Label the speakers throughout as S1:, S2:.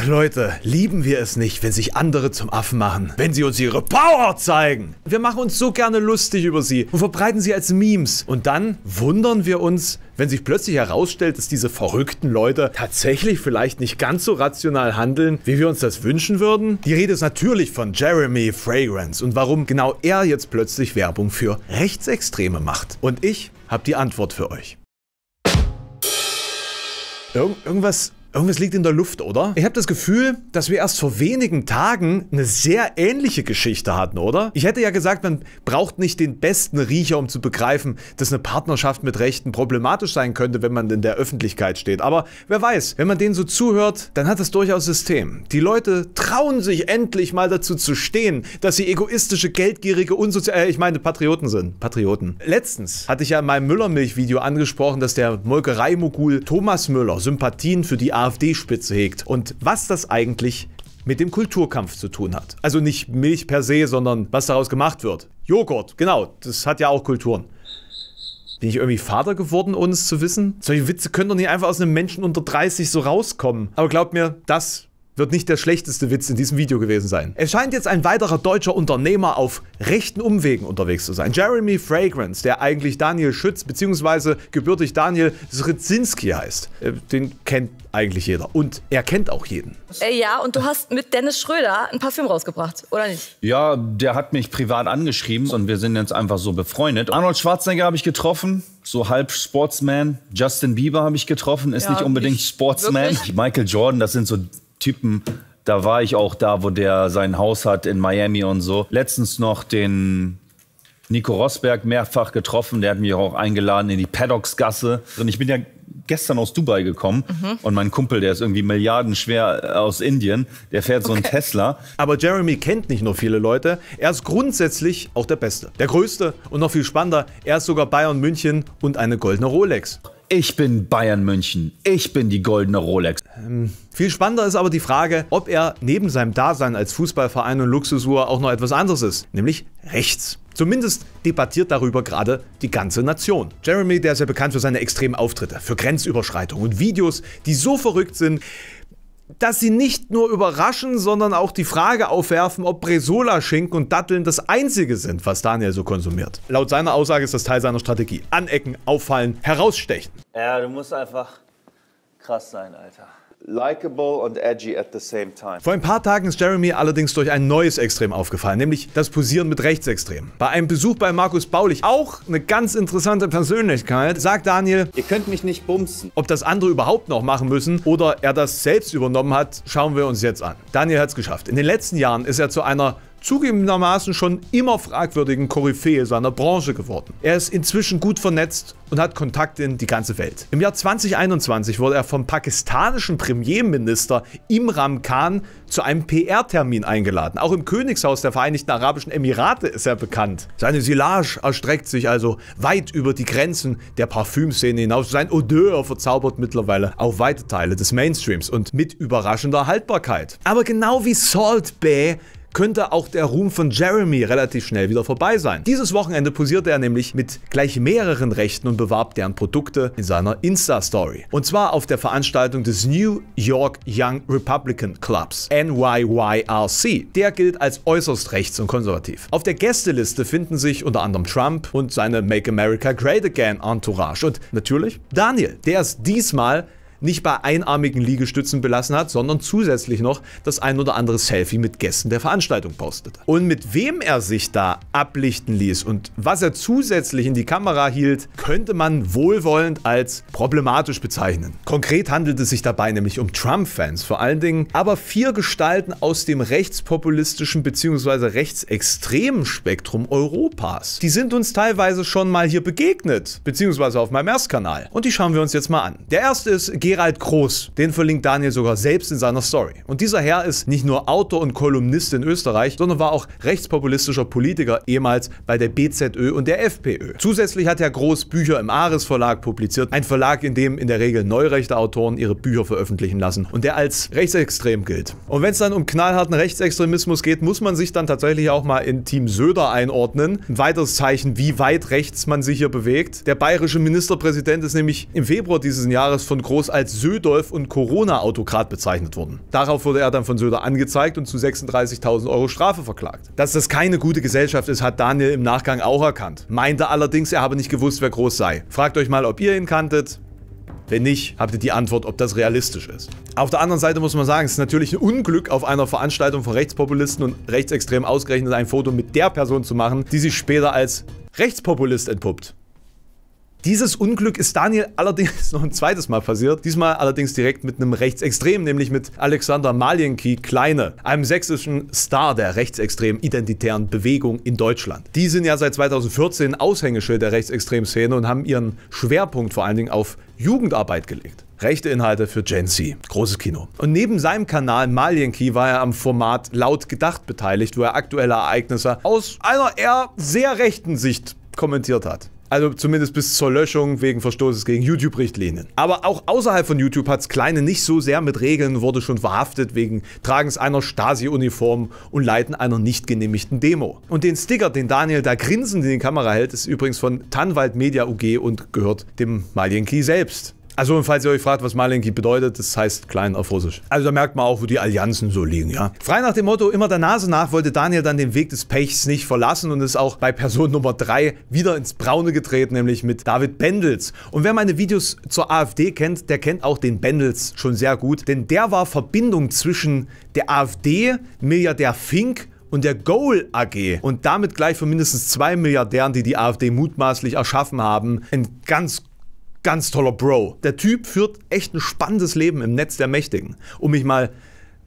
S1: Ach Leute, lieben wir es nicht, wenn sich andere zum Affen machen, wenn sie uns ihre Power zeigen. Wir machen uns so gerne lustig über sie und verbreiten sie als Memes. Und dann wundern wir uns, wenn sich plötzlich herausstellt, dass diese verrückten Leute tatsächlich vielleicht nicht ganz so rational handeln, wie wir uns das wünschen würden. Die Rede ist natürlich von Jeremy Fragrance und warum genau er jetzt plötzlich Werbung für Rechtsextreme macht. Und ich habe die Antwort für euch. irgendwas Irgendwas liegt in der Luft, oder? Ich habe das Gefühl, dass wir erst vor wenigen Tagen eine sehr ähnliche Geschichte hatten, oder? Ich hätte ja gesagt, man braucht nicht den besten Riecher, um zu begreifen, dass eine Partnerschaft mit Rechten problematisch sein könnte, wenn man in der Öffentlichkeit steht. Aber wer weiß, wenn man denen so zuhört, dann hat das durchaus System. Die Leute trauen sich endlich mal dazu zu stehen, dass sie egoistische, geldgierige, unsoziale, äh, ich meine Patrioten sind. Patrioten. Letztens hatte ich ja in meinem Müllermilch-Video angesprochen, dass der Molkereimogul Thomas Müller Sympathien für die AfD-Spitze hegt und was das eigentlich mit dem Kulturkampf zu tun hat. Also nicht Milch per se, sondern was daraus gemacht wird. Joghurt, genau, das hat ja auch Kulturen. Bin ich irgendwie Vater geworden, ohne es zu wissen? Solche Witze können doch nicht einfach aus einem Menschen unter 30 so rauskommen. Aber glaubt mir, das wird nicht der schlechteste Witz in diesem Video gewesen sein. Es scheint jetzt ein weiterer deutscher Unternehmer auf rechten Umwegen unterwegs zu sein. Jeremy Fragrance, der eigentlich Daniel Schütz bzw. gebürtig Daniel Srzinski heißt. Äh, den kennt eigentlich jeder und er kennt auch jeden.
S2: Äh, ja, und du hast mit Dennis Schröder ein Parfüm rausgebracht, oder nicht? Ja, der hat mich privat angeschrieben und wir sind jetzt einfach so befreundet. Arnold Schwarzenegger habe ich getroffen so halb Sportsman. Justin Bieber habe ich getroffen, ist ja, nicht unbedingt Sportsman. Wirklich? Michael Jordan, das sind so Typen. Da war ich auch da, wo der sein Haus hat in Miami und so. Letztens noch den Nico Rosberg mehrfach getroffen. Der hat mich auch eingeladen in die Paddocksgasse. Und ich bin ja gestern aus Dubai gekommen mhm. und mein Kumpel, der ist irgendwie milliardenschwer äh, aus Indien, der fährt okay. so einen Tesla. Aber Jeremy kennt nicht nur viele Leute, er ist grundsätzlich
S1: auch der Beste, der Größte und noch viel spannender, er ist sogar Bayern München und eine goldene Rolex. Ich bin Bayern München. Ich bin die goldene Rolex. Ähm, viel spannender ist aber die Frage, ob er neben seinem Dasein als Fußballverein und Luxusuhr auch noch etwas anderes ist, nämlich rechts. Zumindest debattiert darüber gerade die ganze Nation. Jeremy, der ist ja bekannt für seine extremen Auftritte, für Grenzüberschreitungen und Videos, die so verrückt sind, dass sie nicht nur überraschen, sondern auch die Frage aufwerfen, ob Bresola, Schinken und Datteln das einzige sind, was Daniel so konsumiert. Laut seiner Aussage ist das Teil seiner Strategie. Anecken, auffallen, herausstechen.
S2: Ja, du musst einfach krass sein, Alter. Likeable und edgy at the same time.
S1: Vor ein paar Tagen ist Jeremy allerdings durch ein neues Extrem aufgefallen, nämlich das Posieren mit Rechtsextremen. Bei einem Besuch bei Markus Baulich, auch eine ganz interessante Persönlichkeit, sagt Daniel, ihr könnt mich nicht bumsen. Ob das andere überhaupt noch machen müssen oder er das selbst übernommen hat, schauen wir uns jetzt an. Daniel hat es geschafft. In den letzten Jahren ist er zu einer zugegebenermaßen schon immer fragwürdigen Koryphäe seiner Branche geworden. Er ist inzwischen gut vernetzt und hat Kontakte in die ganze Welt. Im Jahr 2021 wurde er vom pakistanischen Premierminister Imran Khan zu einem PR-Termin eingeladen. Auch im Königshaus der Vereinigten Arabischen Emirate ist er bekannt. Seine Silage erstreckt sich also weit über die Grenzen der Parfümszene hinaus. Sein Odeur verzaubert mittlerweile auch weite Teile des Mainstreams und mit überraschender Haltbarkeit. Aber genau wie Salt Bay könnte auch der Ruhm von Jeremy relativ schnell wieder vorbei sein. Dieses Wochenende posierte er nämlich mit gleich mehreren Rechten und bewarb deren Produkte in seiner Insta-Story. Und zwar auf der Veranstaltung des New York Young Republican Clubs, NYYRC. Der gilt als äußerst rechts und konservativ. Auf der Gästeliste finden sich unter anderem Trump und seine Make America Great Again Entourage und natürlich Daniel. Der es diesmal nicht bei einarmigen Liegestützen belassen hat, sondern zusätzlich noch das ein oder andere Selfie mit Gästen der Veranstaltung postete. Und mit wem er sich da ablichten ließ und was er zusätzlich in die Kamera hielt, könnte man wohlwollend als problematisch bezeichnen. Konkret handelt es sich dabei nämlich um Trump-Fans vor allen Dingen, aber vier Gestalten aus dem rechtspopulistischen bzw. rechtsextremen Spektrum Europas. Die sind uns teilweise schon mal hier begegnet, bzw. auf meinem Erstkanal. Und die schauen wir uns jetzt mal an. Der erste ist Gerald Groß. Den verlinkt Daniel sogar selbst in seiner Story. Und dieser Herr ist nicht nur Autor und Kolumnist in Österreich, sondern war auch rechtspopulistischer Politiker, ehemals bei der BZÖ und der FPÖ. Zusätzlich hat Herr Groß Bücher im Ares Verlag publiziert, ein Verlag, in dem in der Regel neurechte Autoren ihre Bücher veröffentlichen lassen und der als rechtsextrem gilt. Und wenn es dann um knallharten Rechtsextremismus geht, muss man sich dann tatsächlich auch mal in Team Söder einordnen. Ein weiteres Zeichen, wie weit rechts man sich hier bewegt. Der bayerische Ministerpräsident ist nämlich im Februar dieses Jahres von Groß als als Södolf und Corona-Autokrat bezeichnet wurden. Darauf wurde er dann von Söder angezeigt und zu 36.000 Euro Strafe verklagt. Dass das keine gute Gesellschaft ist, hat Daniel im Nachgang auch erkannt. Meinte allerdings, er habe nicht gewusst, wer groß sei. Fragt euch mal, ob ihr ihn kanntet. Wenn nicht, habt ihr die Antwort, ob das realistisch ist. Auf der anderen Seite muss man sagen, es ist natürlich ein Unglück, auf einer Veranstaltung von Rechtspopulisten und Rechtsextremen ausgerechnet ein Foto mit der Person zu machen, die sich später als Rechtspopulist entpuppt. Dieses Unglück ist Daniel allerdings noch ein zweites Mal passiert. Diesmal allerdings direkt mit einem Rechtsextrem, nämlich mit Alexander Malienki Kleine, einem sächsischen Star der rechtsextremen identitären Bewegung in Deutschland. Die sind ja seit 2014 Aushängeschild der rechtsextremen Szene und haben ihren Schwerpunkt vor allen Dingen auf Jugendarbeit gelegt. Rechte Inhalte für Gen Z. Großes Kino. Und neben seinem Kanal Malienki war er am Format Laut Gedacht beteiligt, wo er aktuelle Ereignisse aus einer eher sehr rechten Sicht kommentiert hat. Also zumindest bis zur Löschung wegen Verstoßes gegen YouTube-Richtlinien. Aber auch außerhalb von YouTube hat's Kleine nicht so sehr mit Regeln, wurde schon verhaftet wegen Tragens einer Stasi-Uniform und Leiten einer nicht genehmigten Demo. Und den Sticker, den Daniel da grinsend in die Kamera hält, ist übrigens von Tannwald Media UG und gehört dem Malien Key selbst. Also falls ihr euch fragt, was Malenki bedeutet, das heißt klein auf Russisch. Also da merkt man auch, wo die Allianzen so liegen, ja. Frei nach dem Motto, immer der Nase nach, wollte Daniel dann den Weg des Pechs nicht verlassen und ist auch bei Person Nummer 3 wieder ins Braune getreten, nämlich mit David Bendels. Und wer meine Videos zur AfD kennt, der kennt auch den Bendels schon sehr gut, denn der war Verbindung zwischen der AfD, Milliardär Fink und der Goal AG und damit gleich von mindestens zwei Milliardären, die die AfD mutmaßlich erschaffen haben, ein ganz ganz toller Bro. Der Typ führt echt ein spannendes Leben im Netz der Mächtigen. Um mich mal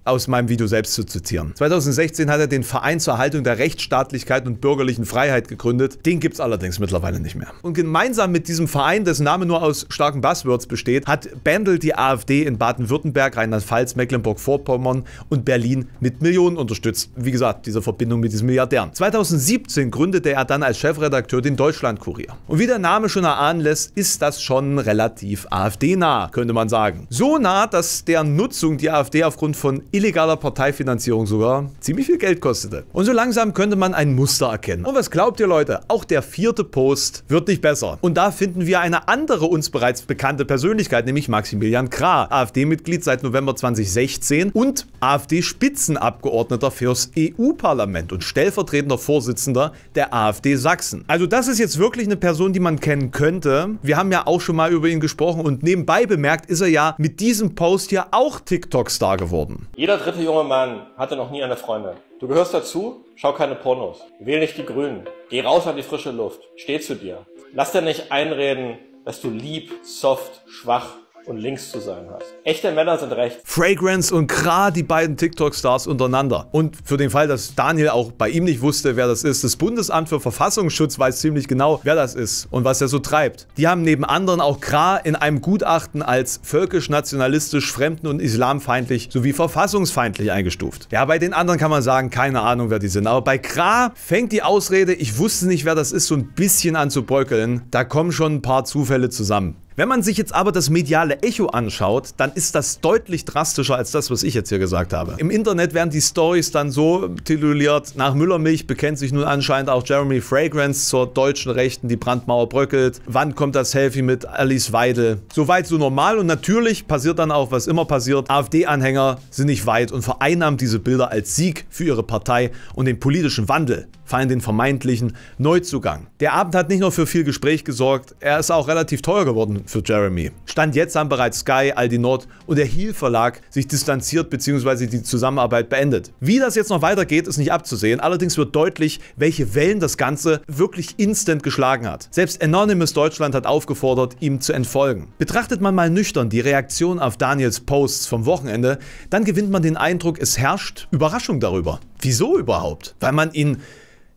S1: aus meinem Video selbst zu zitieren. 2016 hat er den Verein zur Erhaltung der Rechtsstaatlichkeit und bürgerlichen Freiheit gegründet. Den gibt es allerdings mittlerweile nicht mehr. Und gemeinsam mit diesem Verein, dessen Name nur aus starken Buzzwords besteht, hat Bendel die AfD in Baden-Württemberg, Rheinland-Pfalz, Mecklenburg-Vorpommern und Berlin mit Millionen unterstützt. Wie gesagt, diese Verbindung mit diesen Milliardären. 2017 gründete er dann als Chefredakteur den Deutschlandkurier. Und wie der Name schon erahnen lässt, ist das schon relativ AfD-nah, könnte man sagen. So nah, dass der Nutzung die AfD aufgrund von illegaler Parteifinanzierung sogar ziemlich viel Geld kostete. Und so langsam könnte man ein Muster erkennen. Und was glaubt ihr Leute? Auch der vierte Post wird nicht besser. Und da finden wir eine andere uns bereits bekannte Persönlichkeit, nämlich Maximilian Krah, AfD-Mitglied seit November 2016 und AfD-Spitzenabgeordneter fürs EU-Parlament und stellvertretender Vorsitzender der AfD Sachsen. Also das ist jetzt wirklich eine Person, die man kennen könnte. Wir haben ja auch schon mal über ihn gesprochen und nebenbei bemerkt ist er ja mit diesem Post hier auch TikTok-Star geworden. Jeder dritte junge Mann hatte noch nie eine Freundin. Du gehörst dazu, schau keine Pornos. Wähl nicht die Grünen. Geh raus an die frische Luft. Steh zu dir. Lass dir nicht einreden, dass du lieb, soft, schwach und links zu sein hat. Echte Männer sind rechts. Fragrance und Kra, die beiden TikTok-Stars untereinander. Und für den Fall, dass Daniel auch bei ihm nicht wusste, wer das ist, das Bundesamt für Verfassungsschutz weiß ziemlich genau, wer das ist und was er so treibt. Die haben neben anderen auch Kra in einem Gutachten als völkisch-nationalistisch, fremden- und islamfeindlich sowie verfassungsfeindlich eingestuft. Ja, bei den anderen kann man sagen, keine Ahnung, wer die sind. Aber bei Kra fängt die Ausrede, ich wusste nicht, wer das ist, so ein bisschen an zu bröckeln. Da kommen schon ein paar Zufälle zusammen. Wenn man sich jetzt aber das mediale Echo anschaut, dann ist das deutlich drastischer als das, was ich jetzt hier gesagt habe. Im Internet werden die Stories dann so tituliert, nach Müllermilch bekennt sich nun anscheinend auch Jeremy Fragrance zur deutschen Rechten, die Brandmauer bröckelt, wann kommt das Selfie mit Alice Weidel? Soweit so normal und natürlich passiert dann auch, was immer passiert, AfD-Anhänger sind nicht weit und vereinnahmen diese Bilder als Sieg für ihre Partei und den politischen Wandel, vor allem den vermeintlichen Neuzugang. Der Abend hat nicht nur für viel Gespräch gesorgt, er ist auch relativ teuer geworden für Jeremy. Stand jetzt haben bereits Sky, Aldi Nord und der Heal Verlag sich distanziert bzw. die Zusammenarbeit beendet. Wie das jetzt noch weitergeht, ist nicht abzusehen, allerdings wird deutlich, welche Wellen das Ganze wirklich instant geschlagen hat. Selbst Anonymous Deutschland hat aufgefordert, ihm zu entfolgen. Betrachtet man mal nüchtern die Reaktion auf Daniels Posts vom Wochenende, dann gewinnt man den Eindruck, es herrscht Überraschung darüber. Wieso überhaupt? Weil man ihn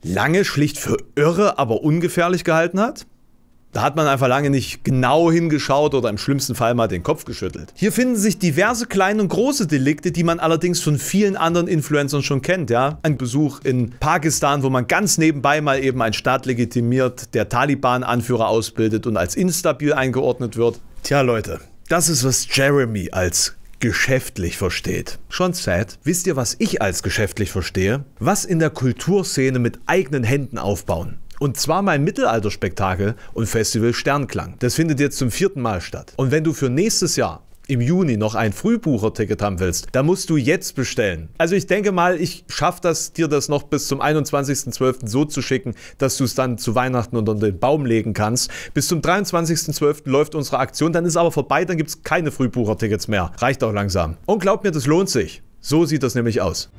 S1: lange schlicht für irre, aber ungefährlich gehalten hat? Da hat man einfach lange nicht genau hingeschaut oder im schlimmsten Fall mal den Kopf geschüttelt. Hier finden sich diverse kleine und große Delikte, die man allerdings von vielen anderen Influencern schon kennt, ja. Ein Besuch in Pakistan, wo man ganz nebenbei mal eben einen Staat legitimiert, der Taliban-Anführer ausbildet und als instabil eingeordnet wird. Tja Leute, das ist was Jeremy als geschäftlich versteht. Schon sad. Wisst ihr, was ich als geschäftlich verstehe? Was in der Kulturszene mit eigenen Händen aufbauen. Und zwar mein Mittelalterspektakel und Festival Sternklang. Das findet jetzt zum vierten Mal statt. Und wenn du für nächstes Jahr im Juni noch ein Frühbucherticket haben willst, dann musst du jetzt bestellen. Also ich denke mal, ich schaffe das, dir das noch bis zum 21.12. so zu schicken, dass du es dann zu Weihnachten unter den Baum legen kannst. Bis zum 23.12. läuft unsere Aktion, dann ist aber vorbei, dann gibt es keine Frühbuchertickets mehr. Reicht auch langsam. Und glaub mir, das lohnt sich. So sieht das nämlich aus.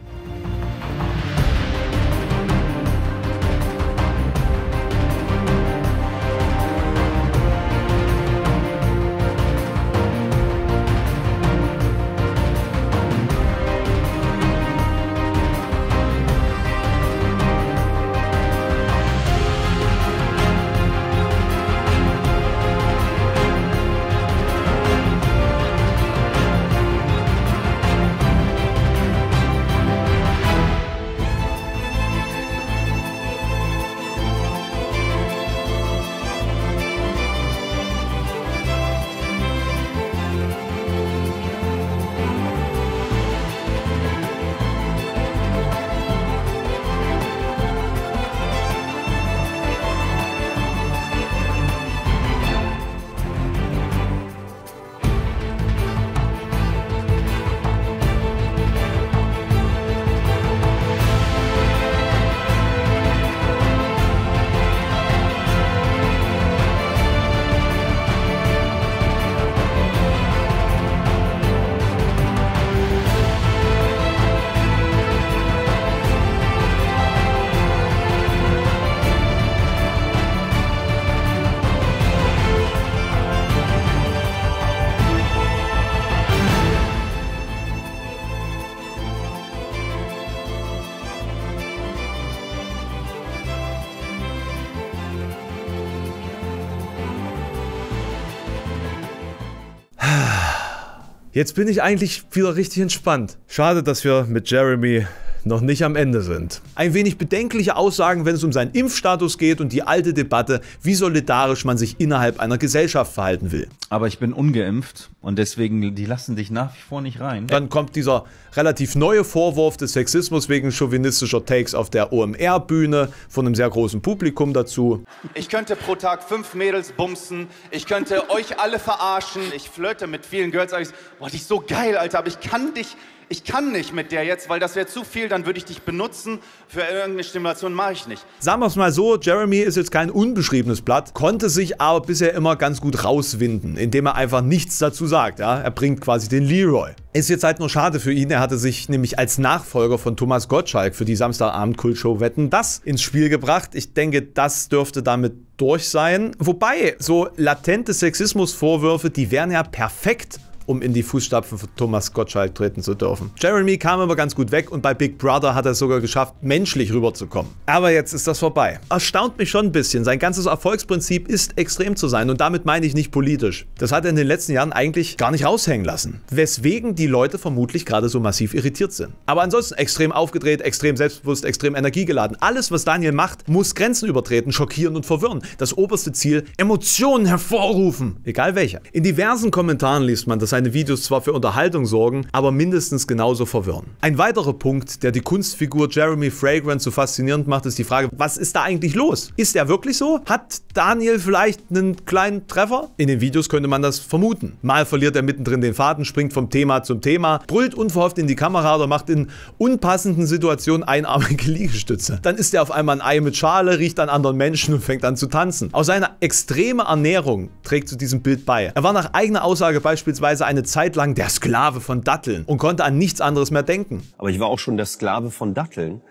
S1: Jetzt bin ich eigentlich wieder richtig entspannt. Schade, dass wir mit Jeremy noch nicht am Ende sind. Ein wenig bedenkliche Aussagen, wenn es um seinen Impfstatus geht und die alte Debatte, wie solidarisch man sich innerhalb einer Gesellschaft verhalten will. Aber ich bin ungeimpft und deswegen, die lassen dich nach wie
S2: vor nicht rein.
S1: Dann kommt dieser relativ neue Vorwurf des Sexismus wegen chauvinistischer Takes auf der OMR-Bühne von einem sehr großen Publikum dazu.
S2: Ich könnte pro Tag fünf Mädels bumsen, ich könnte euch alle verarschen, ich flirte mit vielen Girls, aber ich, boah, die ist so geil, Alter, aber ich kann dich ich kann nicht mit der jetzt, weil das wäre zu viel, dann würde ich dich benutzen für irgendeine Stimulation, mache ich nicht.
S1: Sagen wir es mal so, Jeremy ist jetzt kein unbeschriebenes Blatt, konnte sich aber bisher immer ganz gut rauswinden, indem er einfach nichts dazu sagt. Ja? Er bringt quasi den Leroy. Ist jetzt halt nur schade für ihn, er hatte sich nämlich als Nachfolger von Thomas Gottschalk für die Samstagabend-Kultshow Wetten das ins Spiel gebracht. Ich denke, das dürfte damit durch sein. Wobei, so latente Sexismusvorwürfe, die wären ja perfekt um in die Fußstapfen von Thomas Gottschalk treten zu dürfen. Jeremy kam aber ganz gut weg und bei Big Brother hat er es sogar geschafft, menschlich rüberzukommen. Aber jetzt ist das vorbei. Erstaunt mich schon ein bisschen. Sein ganzes Erfolgsprinzip ist extrem zu sein und damit meine ich nicht politisch. Das hat er in den letzten Jahren eigentlich gar nicht raushängen lassen. Weswegen die Leute vermutlich gerade so massiv irritiert sind. Aber ansonsten extrem aufgedreht, extrem selbstbewusst, extrem energiegeladen. Alles, was Daniel macht, muss Grenzen übertreten, schockieren und verwirren. Das oberste Ziel, Emotionen hervorrufen. Egal welche. In diversen Kommentaren liest man, dass seine Videos zwar für Unterhaltung sorgen, aber mindestens genauso verwirren. Ein weiterer Punkt, der die Kunstfigur Jeremy Fragrant so faszinierend macht, ist die Frage, was ist da eigentlich los? Ist er wirklich so? Hat Daniel vielleicht einen kleinen Treffer? In den Videos könnte man das vermuten. Mal verliert er mittendrin den Faden, springt vom Thema zum Thema, brüllt unverhofft in die Kamera oder macht in unpassenden Situationen einarmige Liegestütze. Dann ist er auf einmal ein Ei mit Schale, riecht an anderen Menschen und fängt an zu tanzen. Auch seine extreme Ernährung trägt zu diesem Bild bei. Er war nach eigener Aussage beispielsweise beispielsweise eine Zeit lang der Sklave von Datteln und konnte an nichts anderes mehr denken.
S2: Aber ich war auch schon der Sklave von Datteln.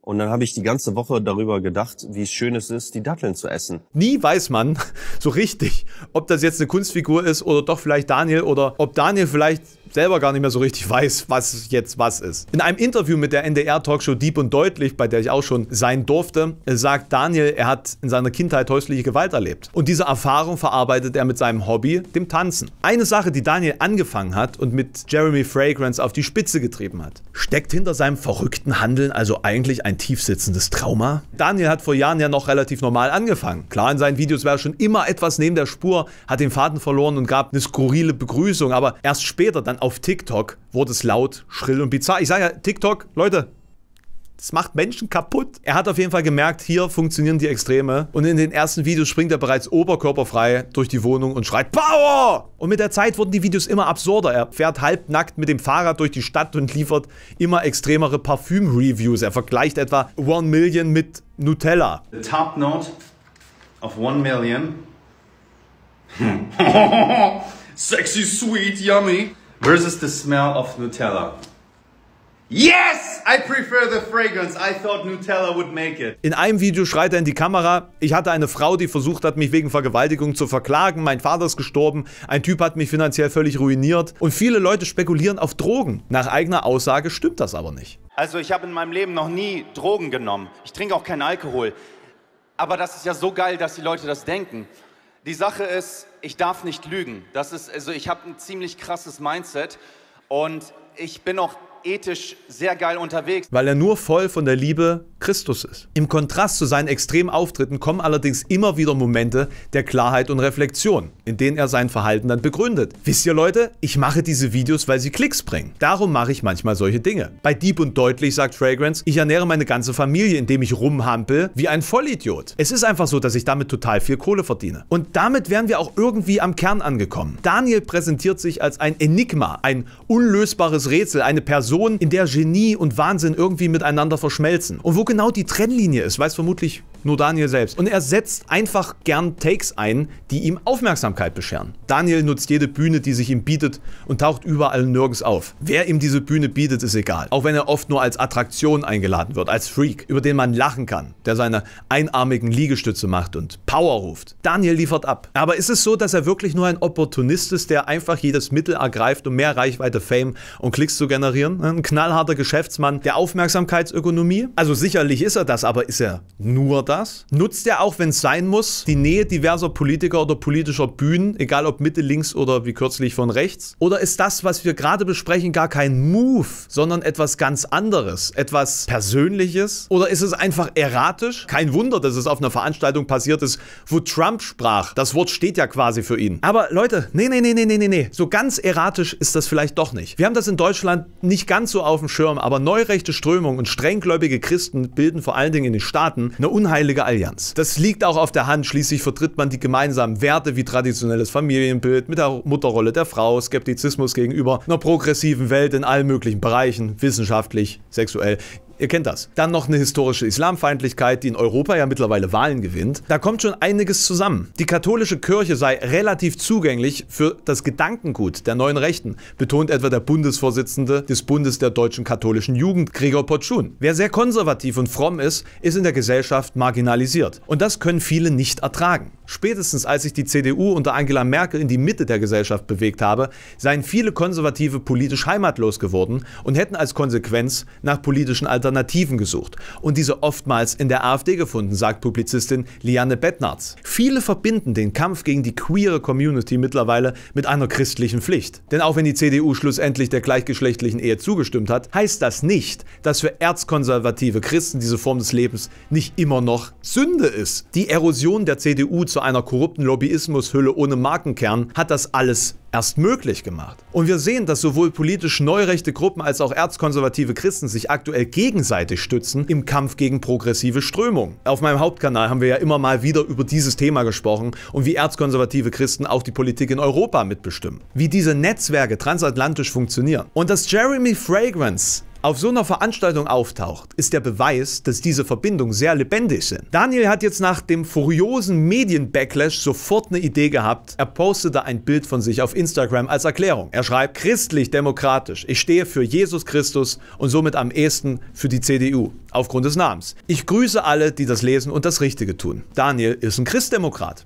S2: Und dann habe ich die ganze Woche darüber gedacht, wie schön es ist, die Datteln zu essen. Nie weiß man so richtig, ob das jetzt eine Kunstfigur
S1: ist oder doch vielleicht Daniel oder ob Daniel vielleicht selber gar nicht mehr so richtig weiß, was jetzt was ist. In einem Interview mit der NDR-Talkshow Deep und Deutlich, bei der ich auch schon sein durfte, sagt Daniel, er hat in seiner Kindheit häusliche Gewalt erlebt. Und diese Erfahrung verarbeitet er mit seinem Hobby, dem Tanzen. Eine Sache, die Daniel angefangen hat und mit Jeremy Fragrance auf die Spitze getrieben hat. Steckt hinter seinem verrückten Handeln also eigentlich ein tiefsitzendes Trauma? Daniel hat vor Jahren ja noch relativ normal angefangen. Klar, in seinen Videos war er schon immer etwas neben der Spur, hat den Faden verloren und gab eine skurrile Begrüßung, aber erst später, dann dann auf TikTok wurde es laut, schrill und bizarr. Ich sage ja, TikTok, Leute, das macht Menschen kaputt. Er hat auf jeden Fall gemerkt, hier funktionieren die Extreme. Und in den ersten Videos springt er bereits oberkörperfrei durch die Wohnung und schreit Power! Und mit der Zeit wurden die Videos immer absurder. Er fährt halbnackt mit dem Fahrrad durch die Stadt und liefert immer extremere Parfüm-Reviews. Er vergleicht etwa One Million mit Nutella.
S2: The top note of One Million. Sexy, sweet, yummy versus the smell of Nutella. Yes! I prefer the fragrance. I thought Nutella would make it.
S1: In einem Video schreit er in die Kamera, ich hatte eine Frau, die versucht hat, mich wegen Vergewaltigung zu verklagen, mein Vater ist gestorben, ein Typ hat mich finanziell völlig ruiniert und viele Leute spekulieren auf Drogen. Nach eigener Aussage stimmt das aber nicht.
S2: Also ich habe in meinem Leben noch nie Drogen genommen. Ich trinke auch keinen Alkohol. Aber das ist ja so geil, dass die Leute das denken. Die Sache ist, ich darf nicht lügen. Das ist, also ich habe ein ziemlich krasses Mindset und ich bin auch ethisch sehr geil unterwegs.
S1: Weil er nur voll von der Liebe Christus ist. Im Kontrast zu seinen extremen Auftritten kommen allerdings immer wieder Momente der Klarheit und Reflexion in denen er sein Verhalten dann begründet. Wisst ihr Leute, ich mache diese Videos, weil sie Klicks bringen. Darum mache ich manchmal solche Dinge. Bei Deep und Deutlich sagt Fragrance, ich ernähre meine ganze Familie, indem ich rumhampel wie ein Vollidiot. Es ist einfach so, dass ich damit total viel Kohle verdiene. Und damit wären wir auch irgendwie am Kern angekommen. Daniel präsentiert sich als ein Enigma, ein unlösbares Rätsel, eine Person, in der Genie und Wahnsinn irgendwie miteinander verschmelzen. Und wo genau die Trennlinie ist, weiß vermutlich nur Daniel selbst. Und er setzt einfach gern Takes ein, die ihm Aufmerksamkeit bescheren. Daniel nutzt jede Bühne, die sich ihm bietet und taucht überall nirgends auf. Wer ihm diese Bühne bietet, ist egal. Auch wenn er oft nur als Attraktion eingeladen wird, als Freak, über den man lachen kann, der seine einarmigen Liegestütze macht und Power ruft. Daniel liefert ab. Aber ist es so, dass er wirklich nur ein Opportunist ist, der einfach jedes Mittel ergreift, um mehr Reichweite, Fame und Klicks zu generieren? Ein knallharter Geschäftsmann der Aufmerksamkeitsökonomie? Also sicherlich ist er das, aber ist er nur das? das, nutzt er auch, wenn es sein muss, die Nähe diverser Politiker oder politischer Bühnen, egal ob Mitte, links oder wie kürzlich von rechts? Oder ist das, was wir gerade besprechen, gar kein Move, sondern etwas ganz anderes, etwas Persönliches? Oder ist es einfach erratisch? Kein Wunder, dass es auf einer Veranstaltung passiert ist, wo Trump sprach. Das Wort steht ja quasi für ihn. Aber Leute, nee, nee, nee, nee, nee, nee, so ganz erratisch ist das vielleicht doch nicht. Wir haben das in Deutschland nicht ganz so auf dem Schirm, aber neurechte Strömungen und strenggläubige Christen bilden vor allen Dingen in den Staaten eine unheilige Heilige Allianz. Das liegt auch auf der Hand, schließlich vertritt man die gemeinsamen Werte wie traditionelles Familienbild mit der Mutterrolle der Frau, Skeptizismus gegenüber einer progressiven Welt in allen möglichen Bereichen, wissenschaftlich, sexuell, Ihr kennt das. Dann noch eine historische Islamfeindlichkeit, die in Europa ja mittlerweile Wahlen gewinnt. Da kommt schon einiges zusammen. Die katholische Kirche sei relativ zugänglich für das Gedankengut der neuen Rechten, betont etwa der Bundesvorsitzende des Bundes der deutschen katholischen Jugend, Gregor Potschun. Wer sehr konservativ und fromm ist, ist in der Gesellschaft marginalisiert. Und das können viele nicht ertragen. Spätestens als sich die CDU unter Angela Merkel in die Mitte der Gesellschaft bewegt habe, seien viele Konservative politisch heimatlos geworden und hätten als Konsequenz nach politischen Alternativen gesucht und diese oftmals in der AfD gefunden, sagt Publizistin Liane Bettnarz. Viele verbinden den Kampf gegen die queere Community mittlerweile mit einer christlichen Pflicht. Denn auch wenn die CDU schlussendlich der gleichgeschlechtlichen Ehe zugestimmt hat, heißt das nicht, dass für erzkonservative Christen diese Form des Lebens nicht immer noch Sünde ist. Die Erosion der CDU zu einer korrupten Lobbyismushülle ohne Markenkern hat das alles erst möglich gemacht. Und wir sehen, dass sowohl politisch neurechte Gruppen als auch erzkonservative Christen sich aktuell gegenseitig stützen im Kampf gegen progressive Strömungen. Auf meinem Hauptkanal haben wir ja immer mal wieder über dieses Thema gesprochen und wie erzkonservative Christen auch die Politik in Europa mitbestimmen. Wie diese Netzwerke transatlantisch funktionieren. Und dass Jeremy Fragrance auf so einer Veranstaltung auftaucht, ist der Beweis, dass diese Verbindungen sehr lebendig sind. Daniel hat jetzt nach dem furiosen Medien-Backlash sofort eine Idee gehabt. Er postete ein Bild von sich auf Instagram als Erklärung. Er schreibt, christlich-demokratisch, ich stehe für Jesus Christus und somit am ehesten für die CDU, aufgrund des Namens. Ich grüße alle, die das lesen und das Richtige tun. Daniel ist ein Christdemokrat.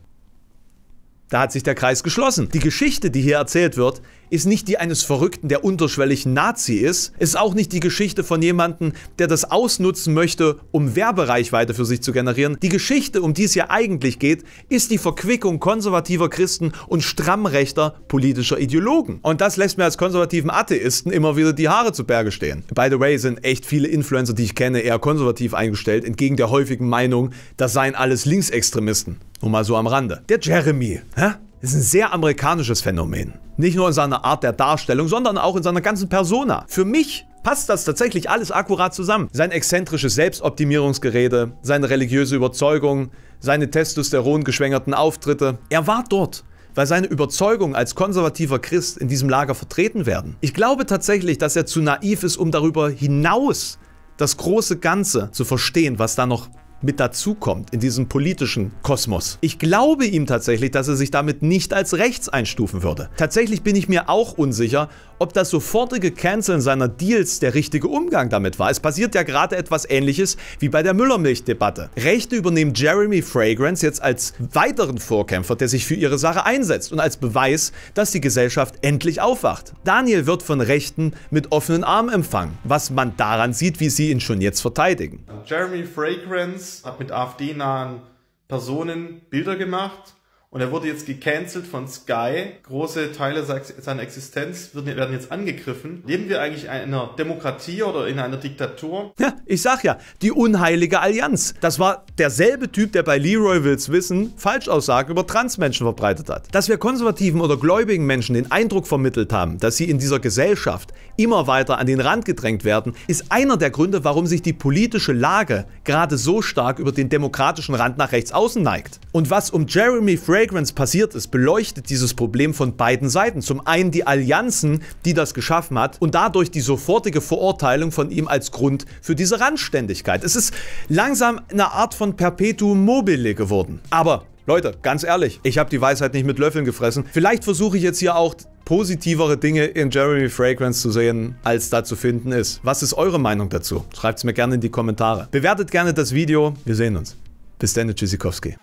S1: Da hat sich der Kreis geschlossen. Die Geschichte, die hier erzählt wird, ist nicht die eines Verrückten, der unterschwellig Nazi ist. Es ist auch nicht die Geschichte von jemandem, der das ausnutzen möchte, um Werbereichweite für sich zu generieren. Die Geschichte, um die es hier eigentlich geht, ist die Verquickung konservativer Christen und strammrechter politischer Ideologen. Und das lässt mir als konservativen Atheisten immer wieder die Haare zu Berge stehen. By the way, sind echt viele Influencer, die ich kenne, eher konservativ eingestellt, entgegen der häufigen Meinung, das seien alles Linksextremisten. Nur mal so am Rande. Der Jeremy, hä? Ist ein sehr amerikanisches Phänomen. Nicht nur in seiner Art der Darstellung, sondern auch in seiner ganzen Persona. Für mich passt das tatsächlich alles akkurat zusammen. Sein exzentrisches Selbstoptimierungsgerede, seine religiöse Überzeugung, seine testosterongeschwängerten Auftritte. Er war dort weil seine Überzeugungen als konservativer Christ in diesem Lager vertreten werden. Ich glaube tatsächlich, dass er zu naiv ist, um darüber hinaus das große Ganze zu verstehen, was da noch mit dazukommt in diesem politischen Kosmos. Ich glaube ihm tatsächlich, dass er sich damit nicht als rechts einstufen würde. Tatsächlich bin ich mir auch unsicher, ob das sofortige Canceln seiner Deals der richtige Umgang damit war. Es passiert ja gerade etwas ähnliches wie bei der Müllermilch-Debatte. Rechte übernehmen Jeremy Fragrance jetzt als weiteren Vorkämpfer, der sich für ihre Sache einsetzt und als Beweis, dass die Gesellschaft endlich aufwacht. Daniel wird von Rechten mit offenen Armen empfangen, was man daran sieht, wie sie ihn schon jetzt verteidigen. Jeremy Fragrance Prominenz, hat mit AfD-nahen Personen Bilder gemacht und er wurde jetzt gecancelt von Sky. Große Teile seiner Existenz werden jetzt angegriffen. Leben wir eigentlich in einer Demokratie oder in einer Diktatur? Ja, ich sag ja, die unheilige Allianz. Das war derselbe Typ, der bei Leroy Wills Wissen Falschaussagen über Transmenschen verbreitet hat. Dass wir konservativen oder gläubigen Menschen den Eindruck vermittelt haben, dass sie in dieser Gesellschaft immer weiter an den Rand gedrängt werden, ist einer der Gründe, warum sich die politische Lage gerade so stark über den demokratischen Rand nach rechts außen neigt. Und was um Jeremy Frey Fragrance passiert ist, beleuchtet dieses Problem von beiden Seiten. Zum einen die Allianzen, die das geschaffen hat und dadurch die sofortige Verurteilung von ihm als Grund für diese Randständigkeit. Es ist langsam eine Art von Perpetuum mobile geworden. Aber Leute, ganz ehrlich, ich habe die Weisheit nicht mit Löffeln gefressen. Vielleicht versuche ich jetzt hier auch positivere Dinge in Jeremy Fragrance zu sehen, als da zu finden ist. Was ist eure Meinung dazu? Schreibt es mir gerne in die Kommentare. Bewertet gerne das Video. Wir sehen uns. Bis dann, Tschüssikowski.